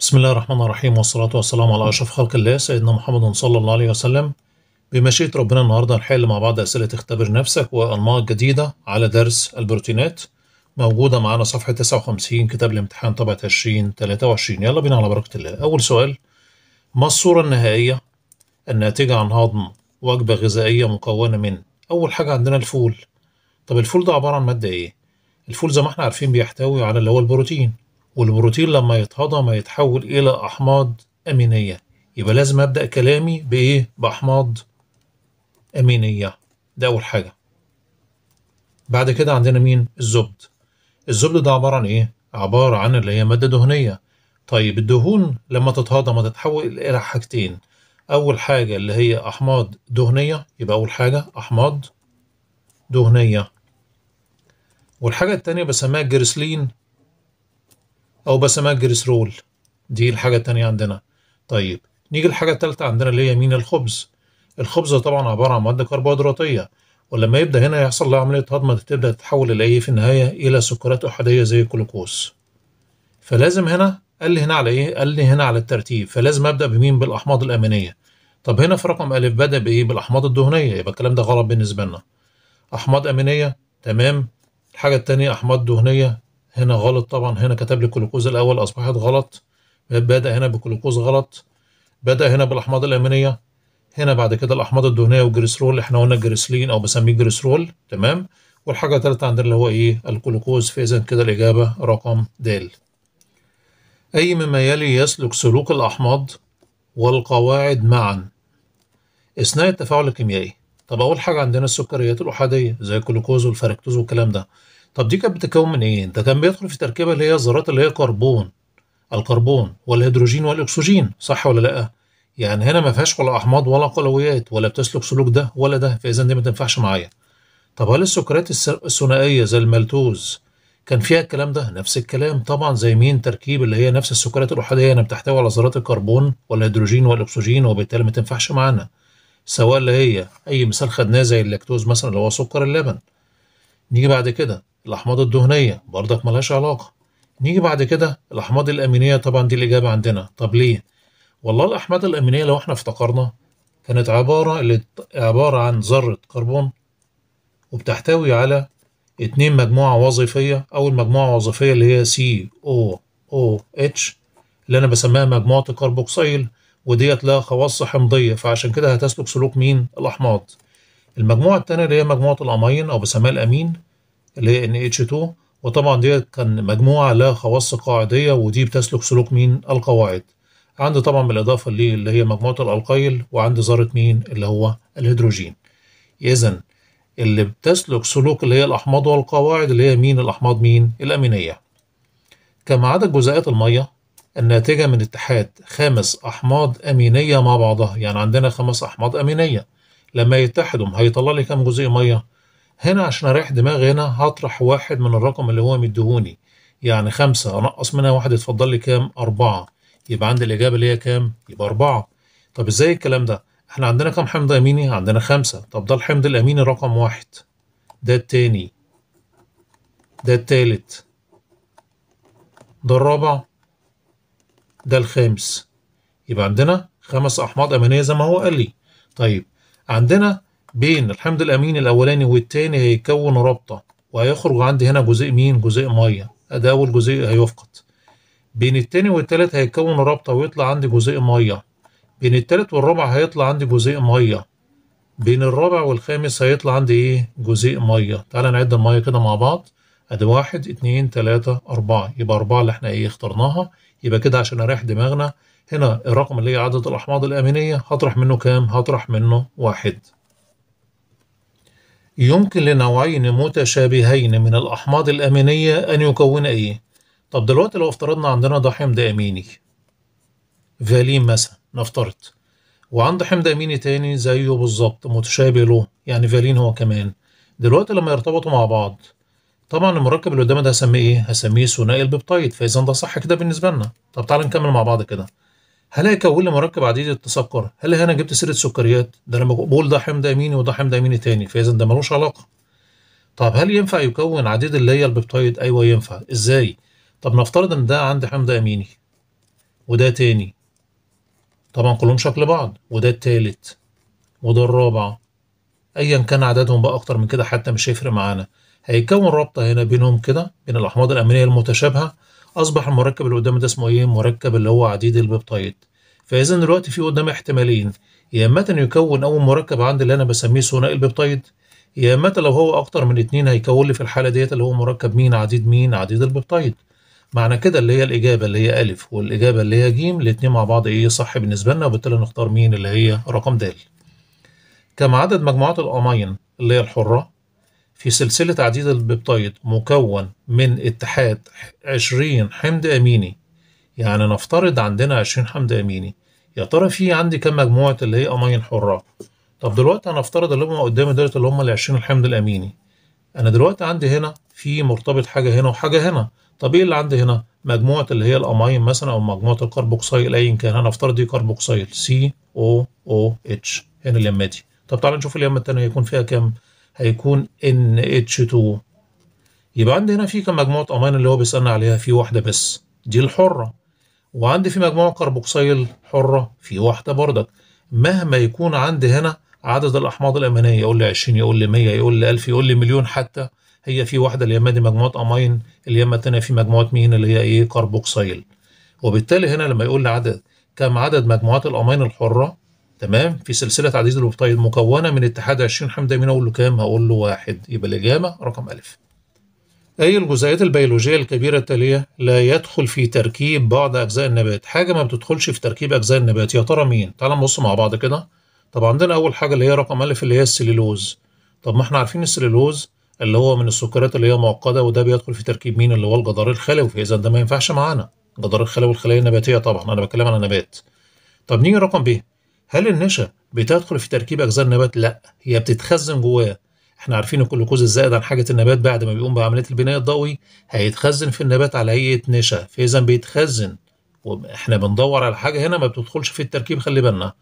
بسم الله الرحمن الرحيم والصلاة والسلام على أشرف خلق الله سيدنا محمد صلى الله عليه وسلم بمشيئة ربنا النهاردة نحل مع بعض أسئلة اختبر نفسك وأنماط جديدة على درس البروتينات موجودة معانا صفحة 59 كتاب الامتحان طبعة 2023 يلا بينا على بركة الله أول سؤال ما الصورة النهائية الناتجة عن هضم وجبة غذائية مكونة من أول حاجة عندنا الفول طب الفول ده عبارة عن مادة إيه؟ الفول زي ما احنا عارفين بيحتوي على اللي هو البروتين والبروتين لما يتهضم هيتحول إلى أحماض أمينية يبقى لازم أبدأ كلامي بإيه؟ بأحماض أمينية ده أول حاجة بعد كده عندنا مين؟ الزبد الزبد ده عبارة عن إيه؟ عبارة عن اللي هي مادة دهنية طيب الدهون لما تتهضم هتتحول إلى حاجتين أول حاجة اللي هي أحماض دهنية يبقى أول حاجة أحماض دهنية والحاجة التانية بسميها الجريسلين او بسماها الجريسرول دي الحاجه التانية عندنا طيب نيجي الحاجه التالتة عندنا اللي هي مين الخبز الخبز طبعا عباره عن مواد كربوهيدراتيه ولما يبدا هنا يحصل له عمليه هضم تبدا تتحول الى ايه في النهايه الى سكرات احاديه زي الجلوكوز فلازم هنا قال لي هنا على ايه قال لي هنا على الترتيب فلازم ابدا بمين بالاحماض الامينيه طب هنا في رقم الف بدا بايه بالاحماض الدهنيه يبقى الكلام ده غلط بالنسبه لنا احماض امينيه تمام الحاجه التانية احماض دهنيه هنا غلط طبعا هنا كتب لي الجلوكوز الاول اصبحت غلط بدا هنا بجلوكوز غلط بدا هنا بالاحماض الامينيه هنا بعد كده الاحماض الدهنيه والجريسرول احنا قلنا الجريسلين او بسميه جريسرول تمام والحاجه الثالثه عندنا اللي هو ايه الجلوكوز فاذا كده الاجابه رقم د اي مما يلي يسلك سلوك الاحماض والقواعد معا اثناء التفاعل الكيميائي طب اول حاجه عندنا السكريات الاحاديه زي الجلوكوز والفركتوز والكلام ده طب دي كانت بتتكون من ايه؟ ده كان بيدخل في تركيبه اللي هي الذرات اللي هي كربون الكربون والهيدروجين والاكسجين صح ولا لا؟ يعني هنا ما فيهاش ولا احماض ولا قلويات ولا بتسلك سلوك ده ولا ده فاذا دي ما تنفعش معايا. طب هل السكريات الثنائيه زي المالتوز كان فيها الكلام ده؟ نفس الكلام طبعا زي مين تركيب اللي هي نفس السكريات الاحاديه هنا بتحتوي على ذرات الكربون والهيدروجين والاكسجين وبالتالي ما تنفعش معانا. سواء اللي هي اي مثال خدناه زي اللاكتوز مثلا اللي هو سكر اللبن. نيجي بعد كده الأحماض الدهنية برضك ملهاش علاقة نيجي بعد كده الأحماض الأمينية طبعا دي الإجابة عندنا طب ليه؟ والله الأحماض الأمينية لو احنا افتكرنا كانت عبارة عبارة عن ذرة كربون وبتحتوي على اتنين مجموعة وظيفية أول مجموعة وظيفية اللي هي سي أو أو اتش اللي أنا بسميها مجموعة الكربوكسيل وديت لها خواص حمضية فعشان كده هتسلك سلوك مين؟ الأحماض المجموعة التانية اللي هي مجموعة الأمين أو بسميها الأمين اللي هي NH2 وطبعا دي كان مجموعة لها خواص قاعدية ودي بتسلك سلوك مين القواعد عندي طبعا بالإضافة اللي هي مجموعة الألقيل وعندي ذرة مين اللي هو الهيدروجين إذا اللي بتسلك سلوك اللي هي الأحماض والقواعد اللي هي مين الأحماض مين الأمينية كما عدد جزيئات المية الناتجة من اتحاد خمس أحماض أمينية مع بعضها يعني عندنا خمس أحماض أمينية لما يتحدوا هيطلع لي كام جزيء مية هنا عشان اريح دماغي هنا هطرح واحد من الرقم اللي هو مديهوني يعني خمسة انقص منها واحد يتفضل لي كام أربعة يبقى عندي الإجابة اللي هي كام يبقى أربعة طب إزاي الكلام ده احنا عندنا كام حمض أميني عندنا خمسة طب ده الحمض الأميني رقم واحد ده التاني ده التالت ده الرابع ده الخامس يبقى عندنا خمس أحماض أمينية زي ما هو قال لي طيب عندنا بين الحمض الامين الاولاني والتاني هيكون رابطه وهيخرج عندي هنا جزيء مين جزيء ميه ده اول جزيء هيفقد بين التاني والتالت هيكون رابطه ويطلع عندي جزيء ميه بين التالت والرابع هيطلع عندي جزيء ميه بين الرابع والخامس هيطلع عندي ايه جزيء ميه تعالى نعد الميه كده مع بعض ادي واحد اتنين تلاتة اربعة يبقى اربعة اللي احنا ايه اخترناها يبقى كده عشان اريح دماغنا هنا الرقم اللي هي عدد الاحماض الامينية هطرح منه كام هطرح منه واحد يمكن لنوعين متشابهين من الأحماض الأمينية أن يكون إيه؟ طب دلوقتي لو افترضنا عندنا ده حمض أميني فالين مثلا نفترض وعند حمض أميني تاني زيه بالظبط متشابه له يعني فالين هو كمان دلوقتي لما يرتبطوا مع بعض طبعا المركب اللي قدامي ده هسميه ايه؟ هسميه ثنائي البيبتايد فاذا ده صح كده بالنسبه لنا طب تعالى نكمل مع بعض كده هلاقي كون لي مركب عديد التسكر هل هنا جبت سيره سكريات ده لما بقول ده حمض اميني وده حمض اميني تاني فاذا ده ملوش علاقه طب هل ينفع يكون عديد اللي هي البيبتايد ايوه ينفع ازاي طب نفترض ان ده عندي حمض اميني وده تاني طبعا كلهم شكل بعض وده التالت وده الرابع ايا كان عددهم بقى اكتر من كده حتى مش هيفرق معانا هيكون رابطه هنا بينهم كده بين الاحماض الامينيه المتشابهه اصبح المركب اللي قدامي ده اسمه ايه مركب اللي هو عديد البيبتايد فاذا دلوقتي في قدامي احتمالين يا اما يكون اول مركب عندي اللي انا بسميه ثنائي البيبتايد يا اما لو هو اكتر من اتنين هيكون لي في الحاله ديت اللي هو مركب مين عديد مين عديد البيبتايد معنى كده اللي هي الاجابه اللي هي الف والاجابه اللي هي ج الاتنين مع بعض ايه صح بالنسبه لنا وبالتالي نختار مين اللي هي رقم د كم عدد مجموعات الامين اللي هي الحره في سلسلة عديد البيبتايد مكون من اتحاد 20 حمض أميني يعني نفترض عندنا 20 حمض أميني يا ترى في عندي كام مجموعة اللي هي أمين حرة طب دلوقتي هنفترض اللي هم قدامي دولت اللي هم ال 20 الحمض الأميني أنا دلوقتي عندي هنا في مرتبط حاجة هنا وحاجة هنا طب إيه اللي عندي هنا؟ مجموعة اللي هي الأمين مثلا أو مجموعة الكربوكسيل أيا كان هنفترض دي كربوكسيل سي أو أو اتش هنا اليمة دي طب تعالى نشوف اليمة التانية هيكون فيها كام؟ هيكون NH2 يبقى عندي هنا في كم مجموعة أمين اللي هو بيسألنا عليها في واحدة بس دي الحرة وعندي في مجموعة كربوكسيل حرة في واحدة بردك مهما يكون عندي هنا عدد الأحماض الأمينية يقول لي 20 يقول لي 100 يقول لي 1000 يقول لي مليون حتى هي في واحدة اليمة دي مجموعة أمين اليمة التانية في مجموعة مين اللي هي إيه كربوكسيل وبالتالي هنا لما يقول لي عدد كم عدد مجموعات الأمين الحرة تمام في سلسله عديد الوقتين مكونه من اتحاد 20 حمض امين اقول له كام هقول له واحد يبقى الاجابه رقم الف أي الجزيئات البيولوجية الكبيرة التالية لا يدخل في تركيب بعض أجزاء النبات حاجة ما بتدخلش في تركيب أجزاء النبات يا ترى مين؟ تعال نبص مع بعض كده طب عندنا أول حاجة اللي هي رقم ألف اللي هي السليلوز طب ما احنا عارفين السليلوز اللي هو من السكريات اللي هي معقدة وده بيدخل في تركيب مين اللي هو الجدار الخلوي فإذا ده ما ينفعش معانا الجدار الخلوي والخلايا النباتية طبعا أنا بتكلم على نبات طب نيجي رقم ب هل النشا بتدخل في تركيب اجزاء النبات؟ لا هي بتتخزن جواه احنا عارفين الجلوكوز الزائد عن حاجه النبات بعد ما بيقوم بعمليه البناء الضوئي هيتخزن في النبات على هيئه نشا فاذا بيتخزن واحنا بندور على حاجه هنا ما بتدخلش في التركيب خلي بالنا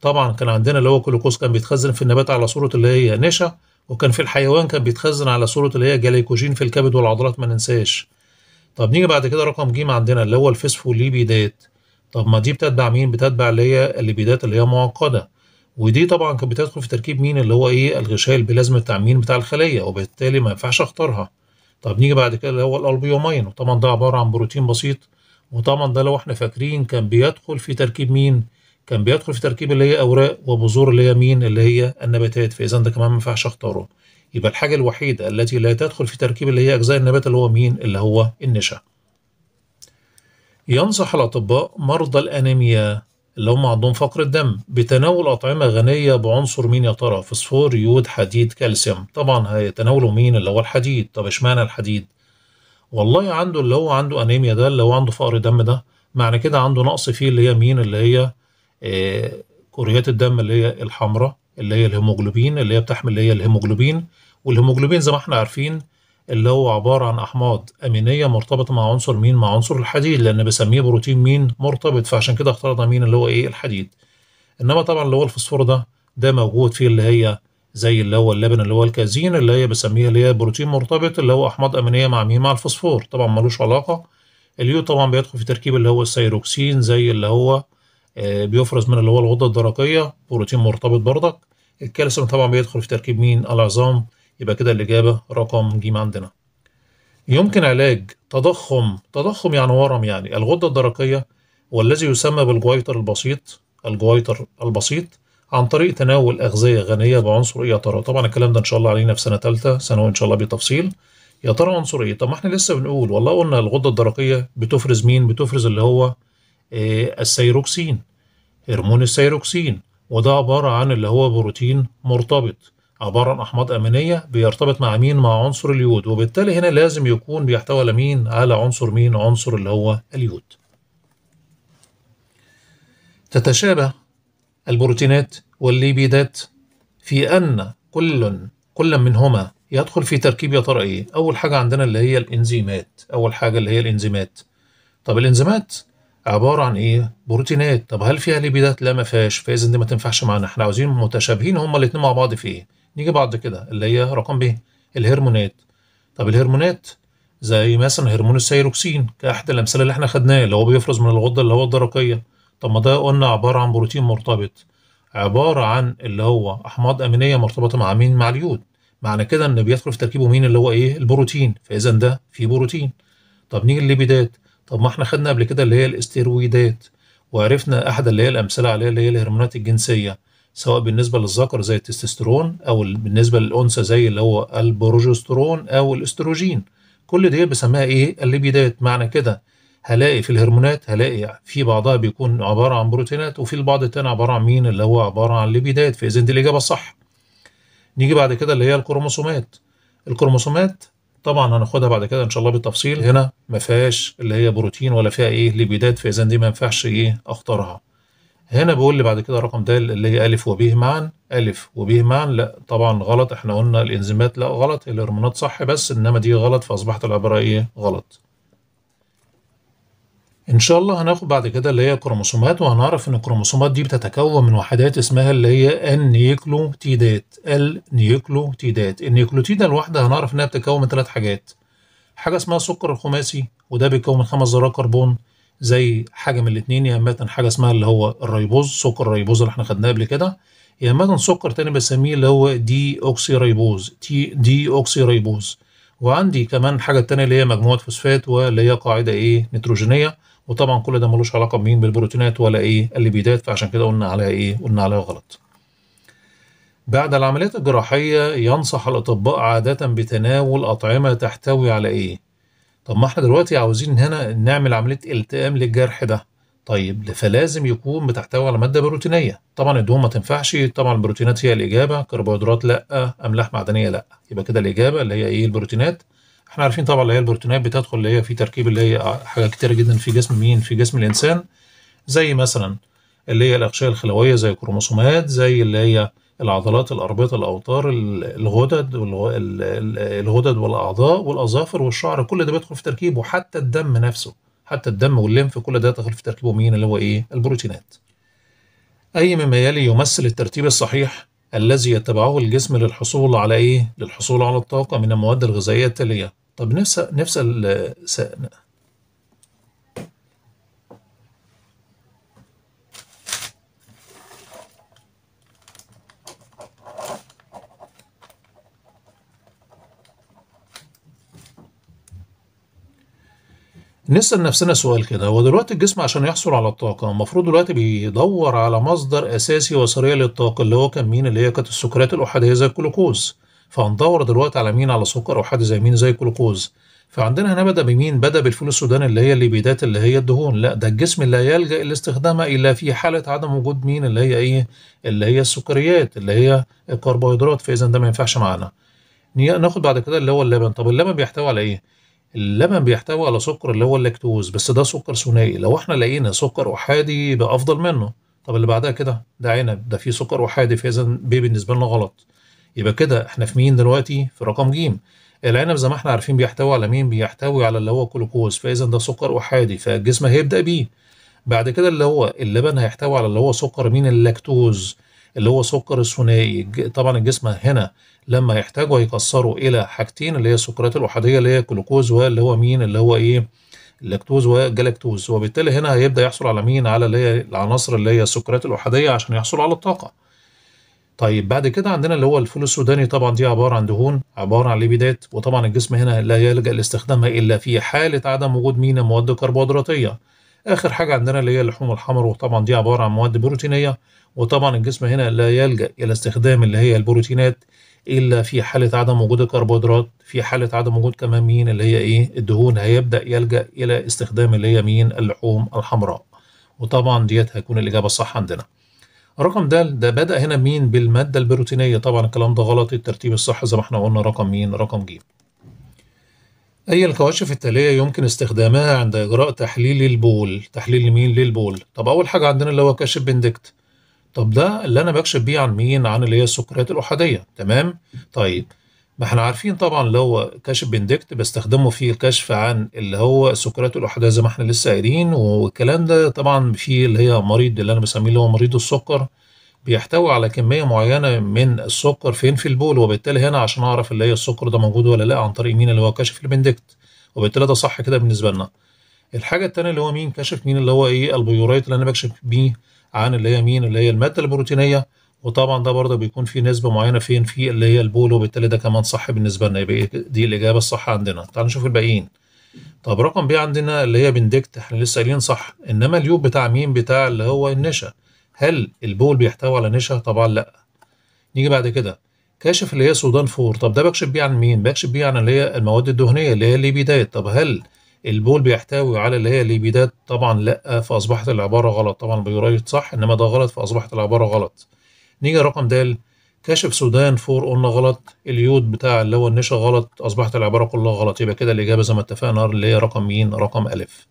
طبعا كان عندنا اللي هو الجلوكوز كان بيتخزن في النبات على صوره اللي هي نشا وكان في الحيوان كان بيتخزن على صوره اللي هي جليكوجين في الكبد والعضلات ما ننساش طب نيجي بعد كده رقم ج عندنا اللي هو الفسفوليبيدات طب ما دي بتتبع مين بتتبع اللي هي الليبيدات اللي هي معقده ودي طبعا كانت بتدخل في تركيب مين اللي هو ايه الغشاء البلازما التعمين بتاع الخليه وبالتالي ما ينفعش اختارها طب نيجي بعد كده اللي هو الالبيومين وطبعا ده عباره عن بروتين بسيط وطبعا ده لو احنا فاكرين كان بيدخل في تركيب مين كان بيدخل في تركيب اللي هي اوراق وبذور اللي هي مين اللي هي النباتات فاذا ده كمان ما ينفعش اختاره يبقى الحاجه الوحيده التي لا تدخل في تركيب اللي هي اجزاء النبات اللي هو مين اللي هو النشا ينصح الأطباء مرضى الأنيميا اللي هم عندهم فقر الدم بتناول أطعمة غنية بعنصر مين يا ترى؟ فوسفور، يود، حديد، كالسيوم. طبعا هيتناولوا مين؟ اللي هو الحديد. طب اشمعنى الحديد؟ والله عنده اللي هو عنده أنيميا ده اللي هو عنده فقر دم ده معنى كده عنده نقص فيه اللي هي مين؟ اللي هي إيه كريات الدم اللي هي الحمراء اللي هي الهيموجلوبين اللي هي بتحمل اللي هي الهيموجلوبين والهيموجلوبين زي ما احنا عارفين اللي هو عبارة عن أحماض أمينية مرتبطة مع عنصر مين؟ مع عنصر الحديد لأن بسميه بروتين مين؟ مرتبط فعشان كده اخترنا مين اللي هو إيه؟ الحديد. إنما طبعا اللي هو الفسفور ده ده موجود فيه اللي هي زي اللي هو اللبن اللي هو الكازين اللي هي بسميها اللي هي بروتين مرتبط اللي هو أحماض أمينية مع مين؟ مع الفسفور طبعا ملوش علاقة. اليود طبعا بيدخل في تركيب اللي هو السيروكسين زي اللي هو آه، بيفرز من اللي هو الغدة الدرقية بروتين مرتبط بردك الكالسيوم طبعا بيدخل في تركيب مين العظام يبقى كده الإجابة رقم ج عندنا يمكن علاج تضخم تضخم يعني ورم يعني الغدة الدرقية والذي يسمى بالجويتر البسيط الجويتر البسيط عن طريق تناول أغذية غنية بعنصر إيه يا ترى طبعا الكلام ده إن شاء الله علينا في سنة ثالثة ثانوي إن شاء الله بالتفصيل يا ترى عنصر إيه طب ما إحنا لسه بنقول والله قلنا الغدة الدرقية بتفرز مين بتفرز اللي هو إيه السيروكسين هرمون السيروكسين وده عبارة عن اللي هو بروتين مرتبط عبارة عن أحماض أمينية بيرتبط مع مين؟ مع عنصر اليود وبالتالي هنا لازم يكون بيحتوي على مين؟ على عنصر مين؟ عنصر اللي هو اليود. تتشابه البروتينات والليبيدات في أن كل كل منهما يدخل في تركيب يا ترى إيه؟ أول حاجة عندنا اللي هي الإنزيمات، أول حاجة اللي هي الإنزيمات. طب الإنزيمات عبارة عن إيه؟ بروتينات، طب هل فيها ليبيدات؟ لا ما فيهاش، فإذا دي ما تنفعش معانا، إحنا عاوزين متشابهين هما الاتنين مع بعض في إيه؟ نيجي بعد كده اللي هي رقم ب الهرمونات طب الهرمونات زي مثلا هرمون السيروكسين كأحد الأمثلة اللي احنا خدناه اللي هو بيفرز من الغدة اللي هو الدرقية طب ما ده قلنا عبارة عن بروتين مرتبط عبارة عن اللي هو أحماض أمينية مرتبطة مع مين مع اليود معنى كده إن بيدخل في تركيبه مين اللي هو إيه البروتين فإذا ده في بروتين طب نيجي الليبيدات طب ما احنا خدنا قبل كده اللي هي الاسترويدات وعرفنا أحد اللي هي الأمثلة عليها اللي هي الهرمونات الجنسية سواء بالنسبة للذكر زي التستوستيرون أو بالنسبة للأنثى زي اللي هو البروجسترون أو الاستروجين كل دي بسميها إيه الليبيدات معنى كده هلاقي في الهرمونات هلاقي في بعضها بيكون عبارة عن بروتينات وفي البعض التاني عبارة عن مين اللي هو عبارة عن ليبيدات فإذا دي الإجابة الصح نيجي بعد كده اللي هي الكروموسومات الكروموسومات طبعا هناخدها بعد كده ان شاء الله بالتفصيل هنا ما فيهاش اللي هي بروتين ولا فيها ايه ليبيدات فاذا دي ما ينفعش ايه اختارها هنا بيقول لي بعد كده رقم ده اللي هي ألف وبيه معا ألف وبيه معا لا طبعا غلط احنا قلنا الإنزيمات لا غلط الهرمونات صح بس إنما دي غلط فأصبحت العبارة إيه غلط إن شاء الله هناخد بعد كده اللي هي كروموسومات وهنعرف إن الكروموسومات دي بتتكون من وحدات اسمها اللي هي النيوكلوتيدات النيكلوتيدات النيوكلوتيدة الواحدة هنعرف إنها بتتكون من ثلاث حاجات حاجة اسمها السكر الخماسي وده بيتكون من خمس ذرات كربون زي حاجه من الاثنين يا اما حاجه اسمها اللي هو الريبوز سكر الريبوز اللي احنا خدناه قبل كده يا اما سكر تاني بسميه اللي هو دي اوكسي ريبوز تي دي اوكسي ريبوز وعندي كمان حاجه تانية اللي هي مجموعه فوسفات واللي هي قاعده ايه نيتروجينيه وطبعا كل ده ملوش علاقه بمين بالبروتينات ولا ايه الليبيدات فعشان كده قلنا عليها ايه قلنا عليها غلط بعد العمليات الجراحيه ينصح الاطباء عاده بتناول اطعمه تحتوي على ايه طب ما احنا دلوقتي عاوزين هنا نعمل عملية التئام للجرح ده طيب فلازم يكون بتحتوي على مادة بروتينية طبعا الدهون ما تنفعش طبعا البروتينات هي الإجابة كربوهيدرات لأ أملاح معدنية لأ يبقى كده الإجابة اللي هي إيه البروتينات احنا عارفين طبعا اللي هي البروتينات بتدخل اللي هي في تركيب اللي هي حاجات كتيرة جدا في جسم مين في جسم الإنسان زي مثلا اللي هي الأغشية الخلوية زي الكروموسومات زي اللي هي العضلات الأربطة الأوتار الغدد الغدد والأعضاء والأظافر والشعر كل ده بيدخل في تركيبه حتى الدم نفسه حتى الدم والليمف كل ده دخل في تركيبه مين اللي هو إيه البروتينات أي مما يلي يمثل الترتيب الصحيح الذي يتبعه الجسم للحصول على إيه؟ للحصول على الطاقة من المواد الغذائية التالية طب نفس نفس نسأل نفسنا سؤال كده هو دلوقتي الجسم عشان يحصل على الطاقة المفروض دلوقتي بيدور على مصدر أساسي وسريع للطاقة اللي هو كان مين اللي هي كانت السكريات الأحادية زي الجلوكوز فهندور دلوقتي على مين على سكر أحادي زي مين زي الجلوكوز فعندنا هنا بدأ بمين بدأ بالفول السوداني اللي هي الليبيدات اللي هي الدهون لا ده الجسم لا يلجأ لاستخدامها إلا في حالة عدم وجود مين اللي هي إيه اللي هي السكريات اللي هي الكربوهيدرات فإذا ده ما ينفعش معانا ناخد بعد كده اللي هو اللبن طب اللبن بيحتوي على إيه اللبن بيحتوي على سكر اللي هو اللاكتوز بس ده سكر ثنائي لو احنا لقينا سكر احادي يبقى افضل منه طب اللي بعدها كده ده عنب ده فيه سكر احادي فاذا ب بالنسبه لنا غلط يبقى كده احنا في مين دلوقتي في رقم ج العنب زي ما احنا عارفين بيحتوي على مين بيحتوي على اللي هو جلوكوز فاذا ده سكر احادي فالجسم هيبدا بيه بعد كده اللي هو اللبن هيحتوي على اللي هو سكر مين اللاكتوز اللي هو سكر الثنائي طبعا الجسم هنا لما يحتاجوا هيكسره الى حاجتين اللي هي السكرات الاحاديه اللي هي الجلوكوز واللي هو مين اللي هو ايه اللاكتوز والجلاكتوز وبالتالي هنا هيبدا يحصل على مين على اللي هي العناصر اللي هي السكرات الاحاديه عشان يحصل على الطاقه طيب بعد كده عندنا اللي هو الفول السوداني طبعا دي عباره عن دهون عباره عن ليبيدات وطبعا الجسم هنا لا يلجا لاستخدامها الا في حاله عدم وجود مين مواد كربوهيدراتيه اخر حاجه عندنا اللي هي اللحوم الحمر وطبعا دي عباره عن مواد بروتينيه وطبعا الجسم هنا لا يلجأ إلى استخدام اللي هي البروتينات إلا في حالة عدم وجود الكربوهيدرات في حالة عدم وجود كمان مين اللي هي إيه الدهون هيبدأ يلجأ إلى استخدام اللي هي مين اللحوم الحمراء وطبعا ديت هيكون الإجابة الصح عندنا الرقم ده ده بدأ هنا مين بالمادة البروتينية طبعا الكلام ده غلط الترتيب الصح زي ما احنا قلنا رقم مين رقم ج أي الكواشف التالية يمكن استخدامها عند إجراء تحليل البول تحليل مين للبول طب أول حاجة عندنا اللي هو كاشف بندكت طب ده اللي انا بكشف بيه عن مين عن اللي هي السكريات الاحاديه تمام طيب ما احنا عارفين طبعا اللي هو كشف بندكت بستخدمه في الكشف عن اللي هو السكريات الاحاديه زي ما احنا لسه قايلين والكلام ده طبعا في اللي هي مريض اللي انا بسميه اللي هو مريض السكر بيحتوي على كميه معينه من السكر فين في البول وبالتالي هنا عشان اعرف اللي هي السكر ده موجود ولا لا عن طريق مين اللي هو كشف البندكت وبالتالي ده صح كده بالنسبه لنا الحاجه الثانيه اللي هو مين كشف مين اللي هو ايه البيوريت اللي انا بكشف بيه عن اللي هي مين اللي هي الماده البروتينيه وطبعا ده برضه بيكون في نسبه معينه فين في اللي هي البول وبالتالي ده كمان صح بالنسبه لنا يبقى إيه؟ دي الاجابه الصح عندنا تعال نشوف الباقيين طب رقم بي عندنا اللي هي بندكت احنا لسه قايلين صح انما اليوب بتاع مين بتاع اللي هو النشا هل البول بيحتوي على نشا طبعا لا نيجي بعد كده كاشف اللي هي سودان فور طب ده بكشف بيه عن مين بكشف بيه عن اللي هي المواد الدهنيه اللي هي الليبيدات طب هل البول بيحتوي على اللي هي الليبيدات طبعا لا فاصبحت العباره غلط طبعا البيورايد صح انما ده غلط فاصبحت العباره غلط نيجي رقم د كشف سودان فور قلنا غلط اليود بتاع اللي هو النشا غلط اصبحت العباره كلها غلط يبقى كده الاجابه زي ما اتفقنا اللي هي رقم مين رقم الف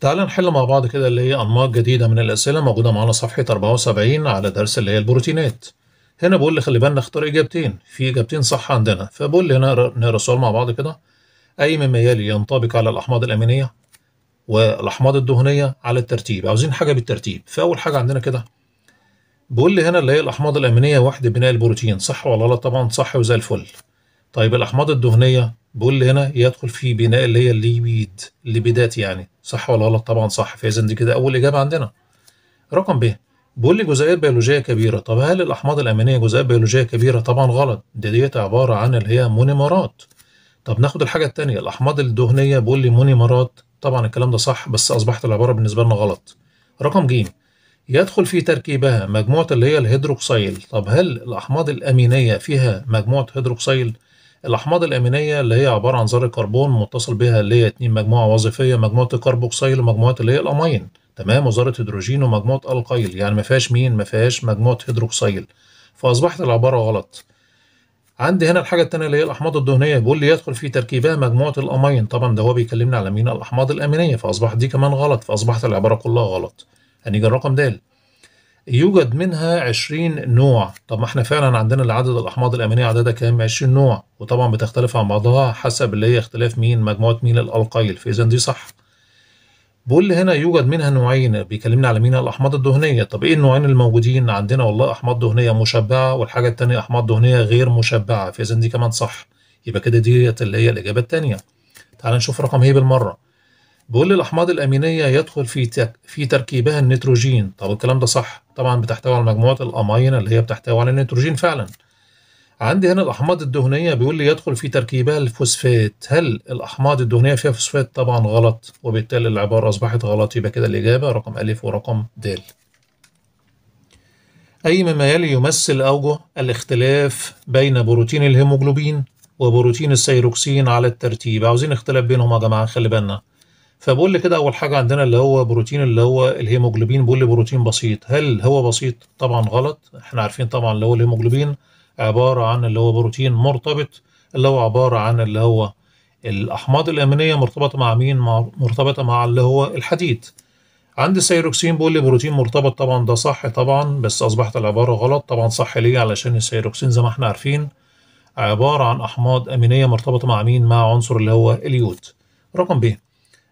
تعالى نحل مع بعض كده اللي هي أنماط جديدة من الأسئلة موجودة معانا صفحة 74 على درس اللي هي البروتينات هنا بقول لي خلي بالنا اختار اجابتين في اجابتين صح عندنا فبقول لي هنا نقرا السؤال مع بعض كده اي مما يلي ينطبق على الاحماض الامينيه والاحماض الدهنيه على الترتيب عاوزين حاجه بالترتيب فاول حاجه عندنا كده بقول لي هنا اللي هي الاحماض الامينيه وحده بناء البروتين صح ولا لا طبعا صح وزي الفل طيب الاحماض الدهنيه بقول لي هنا يدخل في بناء اللي هي الليبيد الليبيدات يعني صح ولا غلط طبعا صح فاذا دي كده اول اجابه عندنا رقم ب بيقول لي جزيئات بيولوجيه كبيره طب هل الاحماض الامينيه جزيئات بيولوجيه كبيره طبعا غلط دي ديت عباره عن اللي هي مونيمرات طب ناخد الحاجه الثانيه الاحماض الدهنيه بيقول لي مونيمرات طبعا الكلام ده صح بس اصبحت العباره بالنسبه لنا غلط رقم ج يدخل في تركيبها مجموعه اللي هي الهيدروكسيل طب هل الاحماض الامينيه فيها مجموعه هيدروكسيل الاحماض الامينيه اللي هي عباره عن ذر كربون متصل بها اللي هي اتنين مجموعه وظيفيه مجموعه الكربوكسيل ومجموعه اللي هي الامين تمام وذره هيدروجين ومجموعه القيل يعني ما فيهاش مين ما فيهاش مجموعه هيدروكسيل فاصبحت العباره غلط عندي هنا الحاجه الثانيه اللي هي الاحماض الدهنيه بيقول لي يدخل في تركيبها مجموعه الامين طبعا ده هو بيكلمني على مين الاحماض الامينيه فاصبحت دي كمان غلط فاصبحت العباره كلها غلط هنيجي يعني الرقم د يوجد منها 20 نوع طب ما احنا فعلا عندنا العدد الاحماض الامينيه عددها كام 20 نوع وطبعا بتختلف عن بعضها حسب اللي هي اختلاف مين مجموعه مين الالقيل فاذا دي صح بقول لي هنا يوجد منها نوعين بيكلمنا على مين الاحماض الدهنيه طب ايه النوعين الموجودين عندنا والله احماض دهنيه مشبعه والحاجه الثانيه احماض دهنيه غير مشبعه فاذا دي كمان صح يبقى كده ديت اللي هي الاجابه الثانيه تعال نشوف رقم هي بالمره بيقول لي الاحماض الامينيه يدخل في تك في تركيبها النيتروجين طب الكلام ده صح طبعا بتحتوي على مجموعه الاماين اللي هي بتحتوي على النيتروجين فعلا عندي هنا الأحماض الدهنية بيقول لي يدخل في تركيبها الفوسفات هل الأحماض الدهنية فيها فوسفات طبعا غلط وبالتالي العبارة أصبحت غلط يبقى كده الإجابة رقم أ ورقم د أي مما يلي يمثل أوجه الاختلاف بين بروتين الهيموجلوبين وبروتين السيروكسين على الترتيب عاوزين اختلاف بينهم يا جماعة خلي بالنا فبقول لي كده أول حاجة عندنا اللي هو بروتين اللي هو الهيموجلوبين بقول لي بروتين بسيط هل هو بسيط طبعا غلط احنا عارفين طبعا اللي هو الهيموجلوبين عباره عن اللي هو بروتين مرتبط اللي هو عباره عن اللي هو الاحماض الامينيه مرتبطه مع مين مع مرتبطه مع اللي هو الحديد عند السيروكسين بيقول لي بروتين مرتبط طبعا ده صح طبعا بس اصبحت العباره غلط طبعا صح ليه علشان السيروكسين زي ما احنا عارفين عباره عن احماض امينيه مرتبطه مع مين مع عنصر اللي هو اليود رقم ب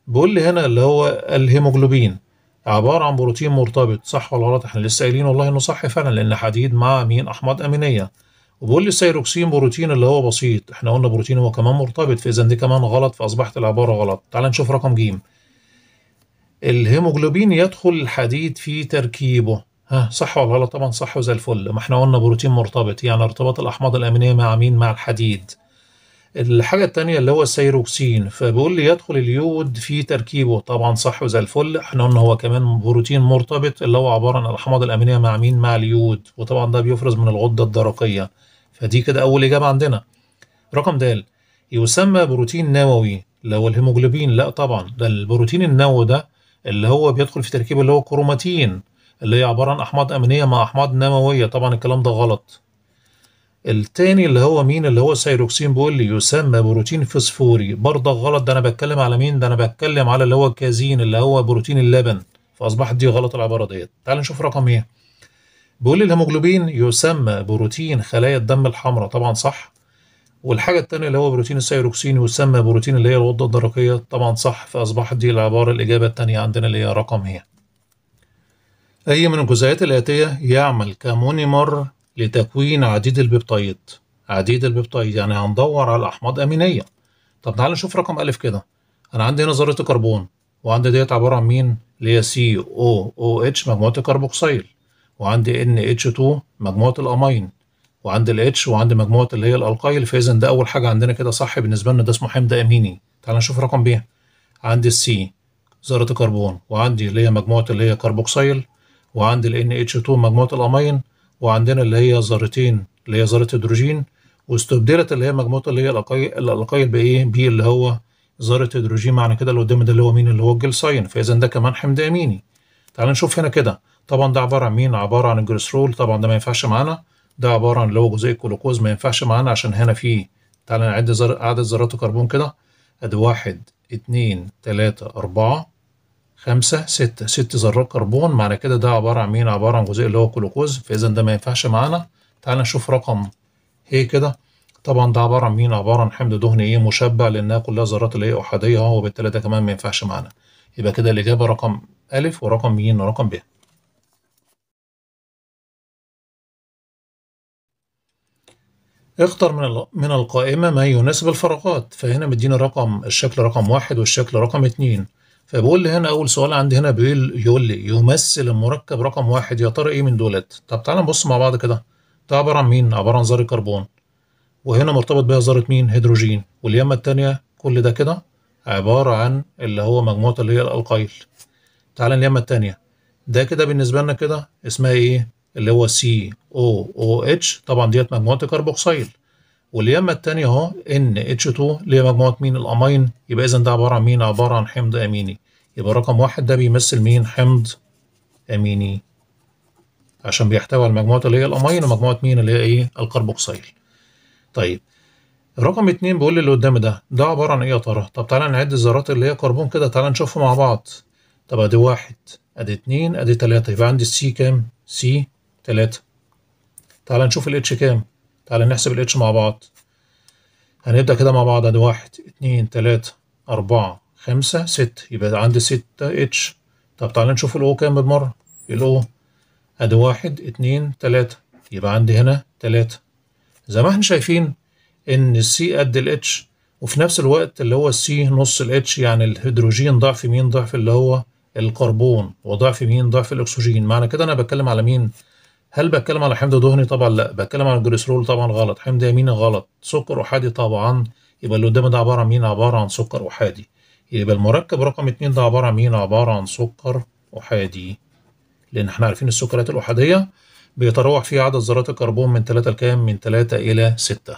بيقول لي هنا اللي هو الهيموجلوبين عباره عن بروتين مرتبط صح ولا غلط احنا لسه قايلين والله انه صح فعلا لان حديد مع مين احماض امينيه وبقول لي السيروكسين بروتين اللي هو بسيط احنا قلنا بروتين هو كمان مرتبط فاذا دي كمان غلط فاصبحت العباره غلط تعال نشوف رقم ج الهيموجلوبين يدخل الحديد في تركيبه ها صح ولا غلط طبعا صح وزي الفل ما احنا قلنا بروتين مرتبط يعني ارتباط الاحماض الامينيه مع مين مع الحديد الحاجة التانية اللي هو السيروكسين فبيقول لي يدخل اليود في تركيبه طبعا صح وزي الفل احنا قلنا هو كمان بروتين مرتبط اللي هو عبارة عن الأحماض الأمينية مع مين مع اليود وطبعا ده بيفرز من الغدة الدرقية فدي كده أول إجابة عندنا رقم د يسمى بروتين نووي اللي هو الهيموجلوبين لا طبعا ده البروتين النووي ده اللي هو بيدخل في تركيب اللي هو كروماتين اللي هي عبارة عن أحماض أمينية مع أحماض نووية طبعا الكلام ده غلط التاني اللي هو مين اللي هو سيروكسين بولي يسمى بروتين فسفوري برضه غلط ده انا بتكلم على مين ده انا بتكلم على اللي هو الكازين اللي هو بروتين اللبن فاصبحت دي غلط العباره ديت تعال نشوف رقم ايه بيقول لي الهيموجلوبين يسمى بروتين خلايا الدم الحمراء طبعا صح والحاجة التانية اللي هو بروتين السيروكسين يسمى بروتين اللي هي الغدة الدرقية طبعا صح فأصبحت دي العبارة الإجابة التانية عندنا اللي هي رقم هي أي من الجزيئات الآتية يعمل كمونيمر لتكوين عديد البيبتايد عديد البيبتايد يعني هندور على أحماض أمينية طب تعالى نشوف رقم ألف كده أنا عندي هنا ذرة الكربون وعندي ديت عبارة عن مين؟ اللي هي سي او او اتش مجموعة الكربوكسيل وعندي ان اتش 2 مجموعه الامين وعندي الاتش وعندي مجموعه اللي هي الالقايل فاذا ده اول حاجه عندنا كده صح بالنسبه لنا ده اسمه حمض اميني تعال نشوف رقم بيها عندي السي ذره كربون وعندي اللي هي مجموعه اللي هي كربوكسيل وعندي ال NH2 مجموعه الامين وعندنا اللي هي ذرتين اللي هي ذره هيدروجين واستبدلت اللي هي مجموعه اللي هي الالقايل بايه بي اللي هو ذره هيدروجين معنى كده اللي قدام ده اللي هو مين اللي هو الجلساين فاذا ده كمان حمض اميني تعال نشوف هنا كده طبعا ده عباره عن مين عباره عن الجليسرول طبعا ده ما ينفعش معانا ده عباره عن اللي هو جزيء الجلوكوز ما ينفعش معانا عشان هنا في تعالى نعد زر... عدد ذرات الكربون كده ادي واحد اتنين تلاتة أربعة خمسة ستة ست ذرات كربون معنى كده ده عبارة عن مين؟ عبارة عن جزيء اللي هو الجلوكوز فإذا ده ما ينفعش معانا تعالى نشوف رقم هي كده طبعا ده عبارة عن مين؟ عبارة عن حمض دهني إيه مشبع لأنها كلها ذرات اللي هي أحادية وبالتالي ده كمان ما ينفعش معانا يبقى كده الإجابة رقم أ ورقم مين؟ ورقم ب اختر من من القائمة ما يناسب الفراغات فهنا مديني رقم الشكل رقم واحد والشكل رقم اتنين فبقول لي هنا أول سؤال عندي هنا بيقول يقول لي يمثل المركب رقم واحد يا ترى إيه من دولت طب تعالى نبص مع بعض كده ده عبارة عن مين؟ عبارة عن ذرة كربون وهنا مرتبط بها ذرة مين؟ هيدروجين واليمة التانية كل ده كده عبارة عن اللي هو مجموعة اللي هي الألقايل تعالى اليمة التانية ده كده بالنسبة لنا كده اسمها إيه؟ اللي هو سي او او اتش طبعا ديت مجموعه الكربوكسيل واليمه الثانيه اهو ان اتش 2 اللي هي مجموعه مين الامين يبقى اذا ده عباره عن مين عباره عن حمض اميني يبقى رقم واحد ده بيمثل مين حمض اميني عشان بيحتوي على مجموعه اللي هي الامين ومجموعه مين اللي هي ايه الكربوكسيل طيب رقم اتنين بيقول لي اللي قدامي ده ده عباره عن ايه يا ترى طب تعالى نعد الذرات اللي هي كربون كده تعالى نشوفهم مع بعض طب ادي واحد ادي اتنين ادي تلاته يبقى عندي السي كام سي تلاتة تعال نشوف الاتش كام تعال نحسب الاتش مع بعض هنبدأ كده مع بعض ادي واحد اتنين تلاتة أربعة خمسة ستة يبقى عندي ستة اتش طب تعال نشوف الأو كام بالمرة الأو ادي واحد اتنين تلاتة يبقى عندي هنا تلاتة زي ما احنا شايفين إن السي قد الاتش وفي نفس الوقت اللي هو السي نص الاتش يعني الهيدروجين ضعف مين ضعف اللي هو الكربون وضعف مين ضعف الأكسجين معنى كده أنا بتكلم على مين هل بتكلم على حمض دهني طبعا لا بتكلم على الجليسرول طبعا غلط حمض يميني غلط سكر احادي طبعا يبقى اللي قدامي ده عباره عن مين عباره عن سكر احادي يبقى المركب رقم اتنين ده عباره عن مين عباره عن سكر احادي لان احنا عارفين السكرات الاحاديه بيتراوح فيها عدد ذرات الكربون من ثلاثة لكام من ثلاثة الى ستة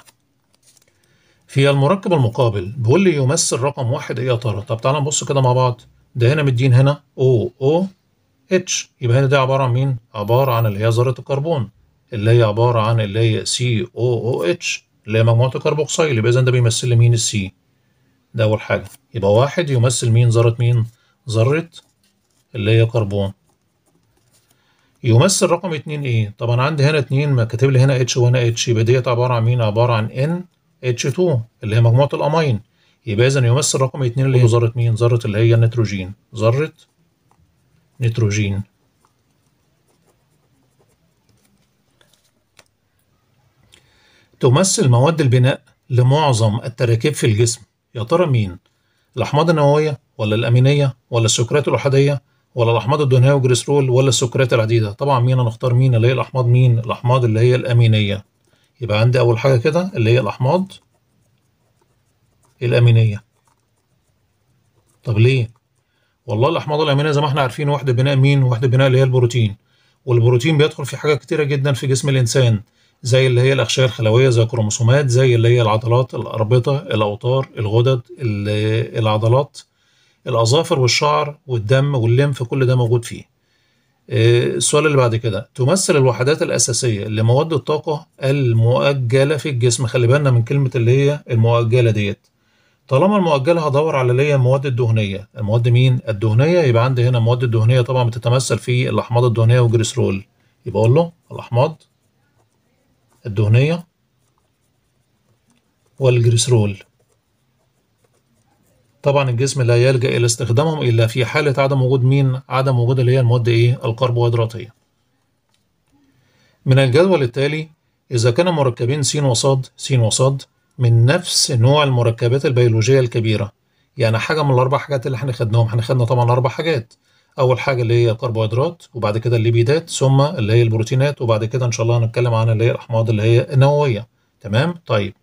في المركب المقابل بيقول لي يمثل رقم واحد ايه يا ترى طب تعالى نبص كده مع بعض ده هنا مدين هنا او او اتش يبقى هنا دي عباره عن مين عباره عن اللي هي ذره الكربون اللي هي عباره عن اللي هي سي او او اتش اللي هي مجموعه الكربوكسيل يبقى اذا ده بيمثل لي مين السي ده اول حاجه يبقى واحد يمثل مين ذره مين ذره اللي هي كربون يمثل رقم اتنين ايه طبعا عندي هنا اتنين ما كاتب لي هنا اتش وهنا اتش يبقى ديت عباره عن مين عباره عن ان اتش 2 اللي هي مجموعه الامين يبقى اذا يمثل رقم اتنين اللي هي ذره مين ذره اللي هي النيتروجين ذره نيتروجين تمثل مواد البناء لمعظم التراكيب في الجسم يا ترى مين الاحماض النوويه ولا الامينيه ولا السكريات الاحاديه ولا الاحماض الدهنيه والجليسرول ولا السكريات العديده طبعا مين هنختار مين اللي هي الاحماض مين الاحماض اللي هي الامينيه يبقى عندي اول حاجه كده اللي هي الاحماض الامينيه طب ليه والله الاحماض الامينيه زي ما احنا عارفين واحده بناء مين واحده بناء اللي هي البروتين والبروتين بيدخل في حاجات كتيره جدا في جسم الانسان زي اللي هي الاغشيه الخلويه زي الكروموسومات زي اللي هي العضلات الاربطه الاوتار الغدد العضلات الاظافر والشعر والدم واللمف كل ده موجود فيه آه، السؤال اللي بعد كده تمثل الوحدات الأساسية لمواد الطاقة المؤجلة في الجسم خلي بالنا من كلمة اللي هي المؤجلة ديت طالما المؤجله هدور على ليا المواد الدهنيه المواد مين الدهنيه يبقى عندي هنا المواد الدهنيه طبعا بتتمثل في الاحماض الدهنيه والجليسرول يبقى اقول له الاحماض الدهنيه والجليسرول طبعا الجسم لا يلجا الى استخدامهم الا في حاله عدم وجود مين عدم وجود اللي هي المواد ايه الكربوهيدراتيه من الجدول التالي اذا كان مركبين س وص س وص من نفس نوع المركبات البيولوجيه الكبيره يعني حاجه من الاربع حاجات اللي احنا خدناهم احنا خدنا طبعا اربع حاجات اول حاجه اللي هي الكربوهيدرات وبعد كده الليبيدات ثم اللي هي البروتينات وبعد كده ان شاء الله هنتكلم عن اللي هي الاحماض اللي هي النوويه تمام طيب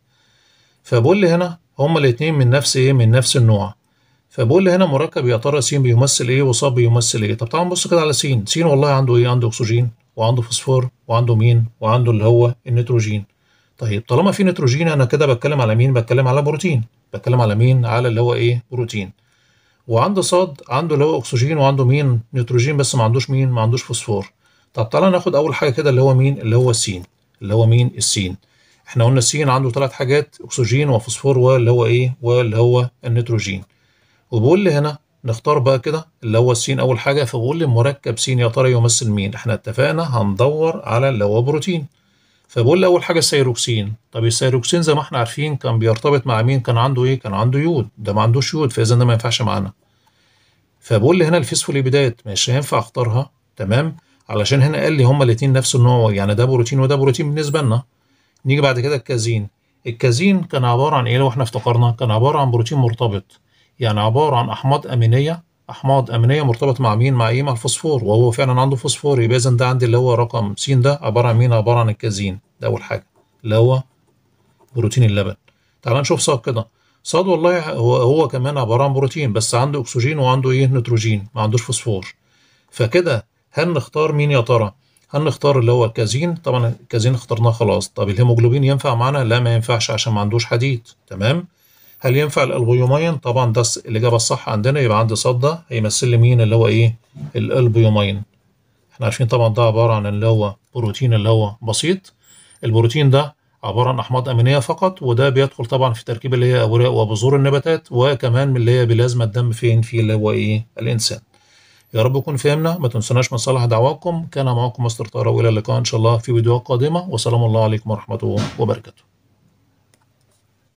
فبقول لي هنا هما الاثنين من نفس ايه من نفس النوع فبقول لي هنا مركب يا ترى س بيمثل ايه وص بيمثل ايه طب تعال نبص كده على س س والله عنده ايه عنده اكسجين وعنده فوسفور وعنده مين وعنده اللي هو النيتروجين طيب طالما في نيتروجين انا كده بتكلم على مين بتكلم على بروتين بتكلم على مين على اللي هو ايه بروتين وعند صاد عنده اللي هو اكسجين وعنده مين نيتروجين بس ما عندوش مين ما عندوش فوسفور طب تعالى ناخد اول حاجه كده اللي هو مين اللي هو السين اللي هو مين السين احنا قلنا السين عنده ثلاث حاجات اكسجين وفوسفور واللي هو ايه واللي هو النيتروجين وبقول لي هنا نختار بقى كده اللي هو السين اول حاجه فبقول لي مركب سين يا ترى يمثل مين احنا اتفقنا هندور على اللي هو بروتين فبقول لي اول حاجه السيروكسين طب السيروكسين زي ما احنا عارفين كان بيرتبط مع مين كان عنده ايه كان عنده يود ده ما عندوش يود فاذا ده ما ينفعش معانا فبقول لي هنا الفسفوليبيدات مش هينفع اختارها تمام علشان هنا قال لي هما الاتنين نفس النوع يعني ده بروتين وده بروتين بالنسبه لنا نيجي بعد كده الكازين الكازين كان عباره عن ايه لو احنا افتكرنا كان عباره عن بروتين مرتبط يعني عباره عن احماض امينيه احماض امينيه مرتبط مع مين مع ايه مع الفوسفور وهو فعلا عنده فوسفور يبقى اذا ده عندي اللي هو رقم س ده عباره عن مين عباره عن الكازين ده اول حاجه اللي هو بروتين اللبن تعال نشوف صاد كده صاد والله هو هو كمان عباره عن بروتين بس عنده اكسجين وعنده ايه نيتروجين ما عندوش فوسفور فكده هنختار مين يا ترى هنختار اللي هو الكازين طبعا الكازين اخترناه خلاص طب الهيموجلوبين ينفع معانا لا ما ينفعش عشان ما عندوش حديد تمام هل ينفع الالبيومين طبعا ده الاجابه الصح عندنا يبقى عندي صد ده هيمثل لي مين اللي هو ايه الالبيومين احنا عارفين طبعا ده عباره عن اللي هو بروتين اللي هو بسيط البروتين ده عباره عن احماض امينيه فقط وده بيدخل طبعا في تركيب اللي هي اوراق وبذور النباتات وكمان من اللي هي بلازما الدم فين في اللي هو ايه الانسان يا رب يكون فهمنا ما تنسوناش من صالح دعواكم كان معكم مستر طارق والى اللقاء ان شاء الله في فيديوهات قادمه وسلام الله عليكم ورحمه وبركاته